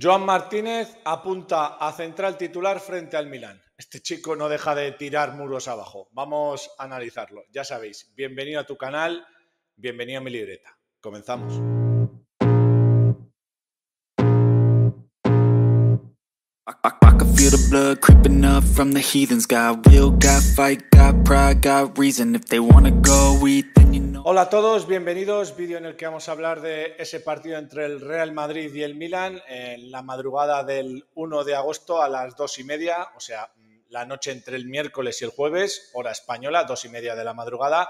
Joan Martínez apunta a central titular frente al Milán. Este chico no deja de tirar muros abajo. Vamos a analizarlo. Ya sabéis, bienvenido a tu canal, bienvenido a mi libreta. Comenzamos. Hola a todos, bienvenidos. Vídeo en el que vamos a hablar de ese partido entre el Real Madrid y el Milan en la madrugada del 1 de agosto a las 2 y media, o sea, la noche entre el miércoles y el jueves, hora española, 2 y media de la madrugada,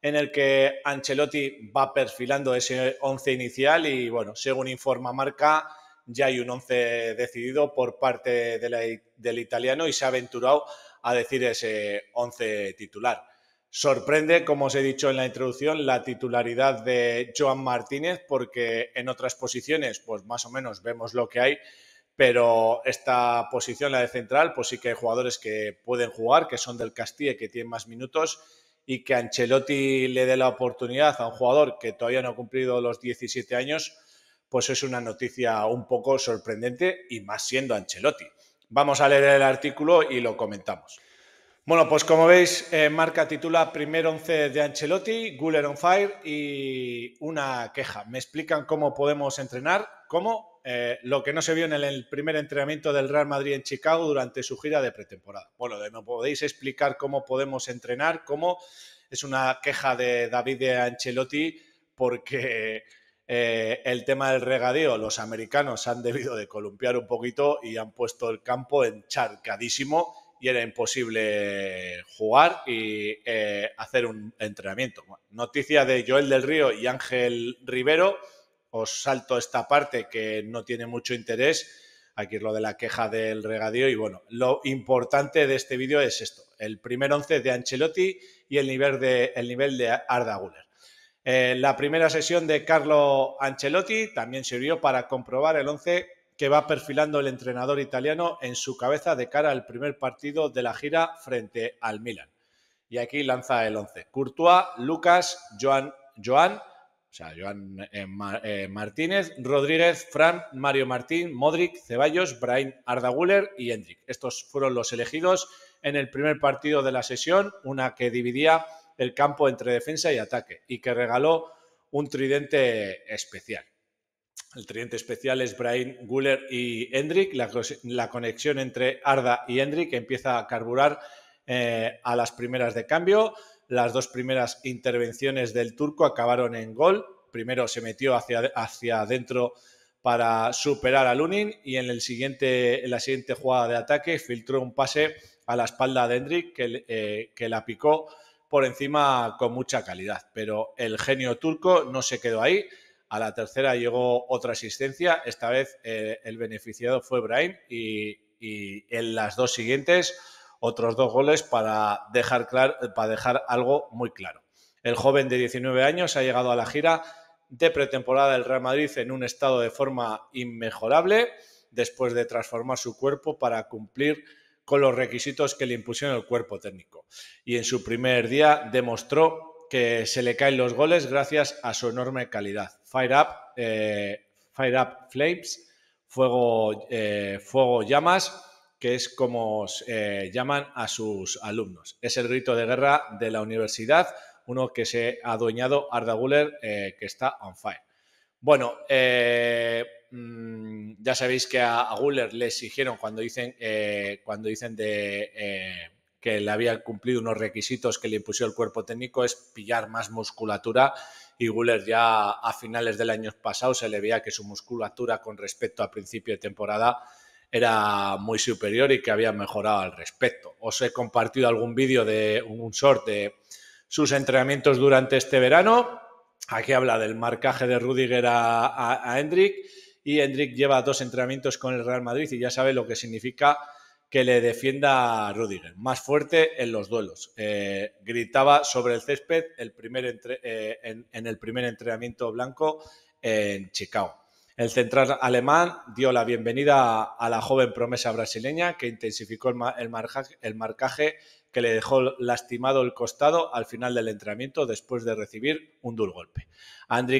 en el que Ancelotti va perfilando ese 11 inicial y, bueno, según informa Marca, ya hay un 11 decidido por parte del italiano y se ha aventurado a decir ese 11 titular. Sorprende, como os he dicho en la introducción, la titularidad de Joan Martínez, porque en otras posiciones, pues más o menos vemos lo que hay, pero esta posición, la de central, pues sí que hay jugadores que pueden jugar, que son del Castille, que tienen más minutos, y que Ancelotti le dé la oportunidad a un jugador que todavía no ha cumplido los 17 años, pues es una noticia un poco sorprendente, y más siendo Ancelotti. Vamos a leer el artículo y lo comentamos. Bueno, pues como veis, eh, Marca titula Primer 11 de Ancelotti, Guller on Fire y una queja. Me explican cómo podemos entrenar, cómo eh, lo que no se vio en el, primer entrenamiento del Real Madrid en Chicago durante su gira de pretemporada. Bueno, no podéis explicar cómo podemos entrenar, cómo es una queja de David de Ancelotti porque eh, el tema del regadío, los americanos han debido de columpiar un poquito y han puesto el campo encharcadísimo y era imposible jugar y eh, hacer un entrenamiento. noticia de Joel del Río y Ángel Rivero. Os salto esta parte que no tiene mucho interés. Aquí es lo de la queja del regadío. Y bueno, lo importante de este vídeo es esto: el primer 11 de Ancelotti y el nivel de, nivel de Arda Guller. Eh, la primera sesión de Carlo Ancelotti también sirvió para comprobar el 11 que va perfilando el entrenador italiano en su cabeza de cara al primer partido de la gira frente al Milan. Y aquí lanza el 11. Courtois, Lucas, Joan, Joan, o sea, Joan eh, eh, Martínez, Rodríguez, Fran, Mario Martín, Modric, Ceballos, Brian Ardaguler y Hendrik. Estos fueron los elegidos en el primer partido de la sesión, una que dividía el campo entre defensa y ataque y que regaló un tridente especial. El tridente especial es Brian Guller y Hendrik. La, conexión entre Arda y Hendrik empieza a carburar eh, a las primeras de cambio. Las dos primeras intervenciones del turco acabaron en gol. Primero se metió hacia, hacia adentro para superar a Lunin y en, el siguiente, la siguiente jugada de ataque filtró un pase a la espalda de Hendrik eh, que la picó por encima con mucha calidad. Pero el genio turco no se quedó ahí a la tercera llegó otra asistencia, esta vez eh, el beneficiado fue Brian y, en las dos siguientes otros dos goles para dejar, para dejar algo muy claro. El joven de 19 años ha llegado a la gira de pretemporada del Real Madrid en un estado de forma inmejorable después de transformar su cuerpo para cumplir con los requisitos que le impusieron el cuerpo técnico. Y en su primer día demostró que se le caen los goles gracias a su enorme calidad. Fire Up, eh, Fire Up Flames, Fuego, eh, Fuego Llamas, que es como eh, llaman a sus alumnos. Es el grito de guerra de la universidad, uno que se ha adueñado Arda Guller, que está on fire. Bueno, mm, ya sabéis que a, Guller le exigieron cuando dicen, cuando dicen de que le había cumplido unos requisitos que le impuso el cuerpo técnico, es pillar más musculatura y Guller ya a finales del año pasado se le veía que su musculatura con respecto a principio de temporada era muy superior y que había mejorado al respecto. Os he compartido algún vídeo de un short de sus entrenamientos durante este verano. Aquí habla del marcaje de Rudiger a, a Hendrik y Hendrik lleva dos entrenamientos con el Real Madrid y ya sabe lo que significa que le defienda a Rudiger, más fuerte en los duelos. Eh, gritaba sobre el césped el primer eh, en, el primer entrenamiento blanco en Chicago. El central alemán dio la bienvenida a, la joven promesa brasileña que intensificó el, el, marcaje, que le dejó lastimado el costado al final del entrenamiento después de recibir un duro golpe.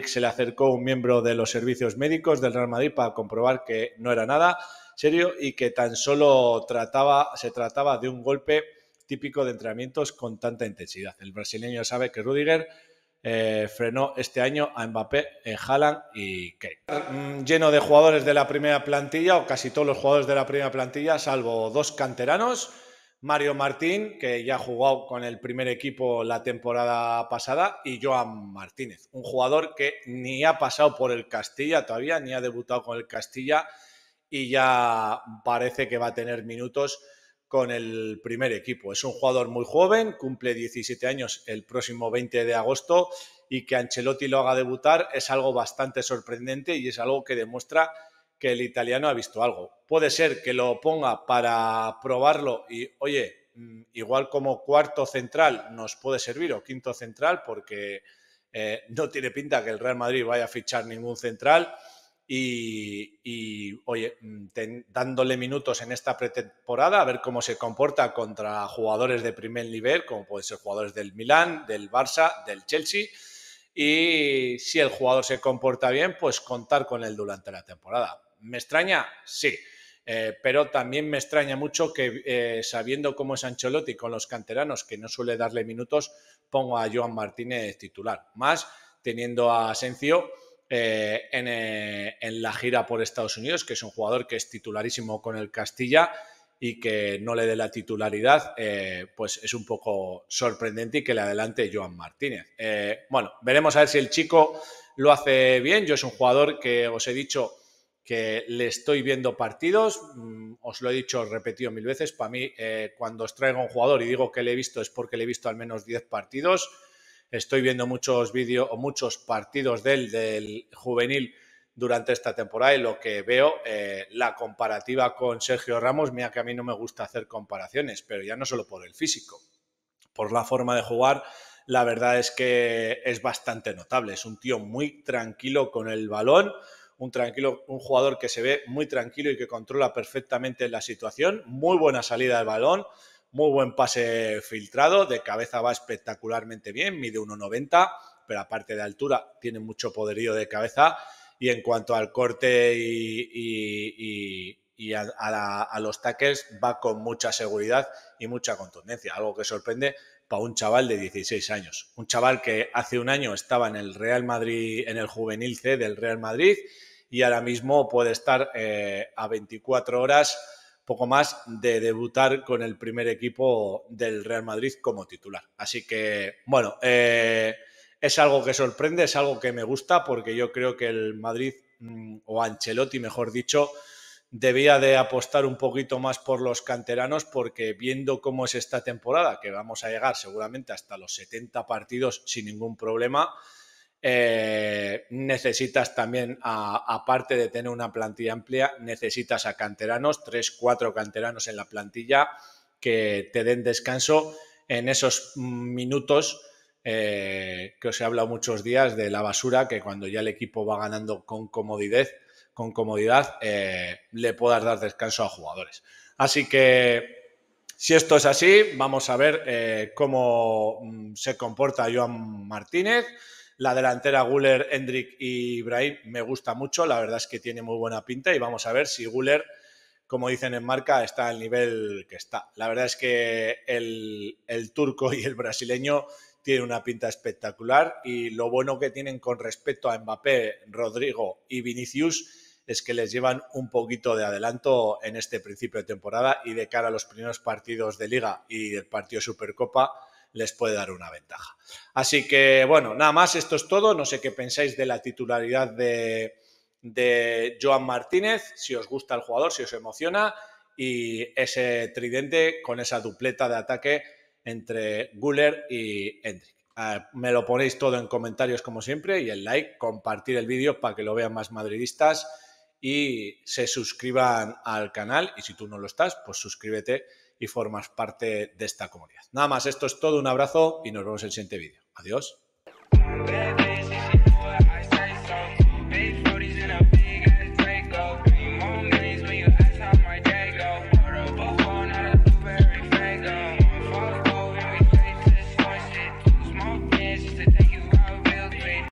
se le acercó un miembro de los servicios médicos del Real Madrid para comprobar que no era nada, serio y que tan solo trataba, se trataba de un golpe típico de entrenamientos con tanta intensidad. El brasileño sabe que Rudiger eh, frenó este año a Mbappé, en eh, Haaland y Kane. Mm, lleno de jugadores de la primera plantilla, o casi todos los jugadores de la primera plantilla, salvo dos canteranos. Mario Martín, que ya ha jugado con el primer equipo la temporada pasada, y Joan Martínez, un jugador que ni ha pasado por el Castilla todavía, ni ha debutado con el Castilla y ya parece que va a tener minutos con el primer equipo. Es un jugador muy joven, cumple 17 años el próximo 20 de agosto y que Ancelotti lo haga debutar es algo bastante sorprendente y es algo que demuestra que el italiano ha visto algo. Puede ser que lo ponga para probarlo y, oye, mm, igual como cuarto central nos puede servir o quinto central porque eh, no tiene pinta que el Real Madrid vaya a fichar ningún central. Y, oye, mm, dándole minutos en esta pretemporada, a ver cómo se comporta contra jugadores de primer nivel, como pueden ser jugadores del Milán, del Barça, del Chelsea. Y si el jugador se comporta bien, pues contar con él durante la temporada. ¿Me extraña? Sí. Eh, pero también me extraña mucho que, eh, sabiendo cómo es Ancelotti con los canteranos, que no suele darle minutos, pongo a Joan Martínez titular. Más teniendo a Asensio, eh, eh, en, la gira por Estados Unidos, que es un jugador que es titularísimo con el Castilla y que no le dé la titularidad, eh, pues es un poco sorprendente y que le adelante Joan Martínez. bueno, veremos a ver si el chico lo hace bien. Yo es un jugador que os he dicho que le estoy viendo partidos, mm, os lo he dicho repetido mil veces, para mí cuando os traigo un jugador y digo que le he visto es porque le he visto al menos 10 partidos Estoy viendo muchos vídeos o muchos partidos del, del juvenil durante esta temporada y lo que veo, eh, la comparativa con Sergio Ramos, mira que a mí no me gusta hacer comparaciones, pero ya no solo por el físico, por la forma de jugar, la verdad es que es bastante notable. Es un tío muy tranquilo con el balón, un, tranquilo, un jugador que se ve muy tranquilo y que controla perfectamente la situación, muy buena salida del balón. Muy buen pase filtrado, de cabeza va espectacularmente bien, mide 1,90, pero aparte de altura tiene mucho poderío de cabeza. Y en cuanto al corte y, a, los taques va con mucha seguridad y mucha contundencia, algo que sorprende para un chaval de 16 años. Un chaval que hace un año estaba en el Real Madrid, en el juvenil C del Real Madrid, y ahora mismo puede estar eh, a 24 horas poco más de debutar con el primer equipo del Real Madrid como titular. Así que, bueno, eh, es algo que sorprende, es algo que me gusta, porque yo creo que el Madrid, mm, o Ancelotti, mejor dicho, debía de apostar un poquito más por los canteranos porque viendo cómo es esta temporada, que vamos a llegar seguramente hasta los 70 partidos sin ningún problema, eh, necesitas también, aparte de tener una plantilla amplia, necesitas a canteranos, tres, cuatro canteranos en la plantilla que te den descanso en esos minutos eh, que os he hablado muchos días de la basura, que cuando ya el equipo va ganando con comodidad, con comodidad eh, le puedas dar descanso a jugadores. Así que si esto es así, vamos a ver cómo mm, se comporta Joan Martínez. La delantera Guller, Hendrik y Ibrahim me gusta mucho, la verdad es que tiene muy buena pinta y vamos a ver si Guller, como dicen en marca, está al nivel que está. La verdad es que el, turco y el brasileño tienen una pinta espectacular y lo bueno que tienen con respecto a Mbappé, Rodrigo y Vinicius es que les llevan un poquito de adelanto en este principio de temporada y de cara a los primeros partidos de liga y el partido Supercopa, les puede dar una ventaja. Así que, bueno, nada más, esto es todo. No sé qué pensáis de la titularidad de, de Joan Martínez, si os gusta el jugador, si os emociona, y ese tridente con esa dupleta de ataque entre Guller y Hendrik. Ah, me lo ponéis todo en comentarios como siempre y el like, compartir el vídeo para que lo vean más madridistas y se suscriban al canal y si tú no lo estás, pues suscríbete y formas parte de esta comunidad. Nada más, esto es todo, un abrazo y nos vemos en el siguiente vídeo. Adiós.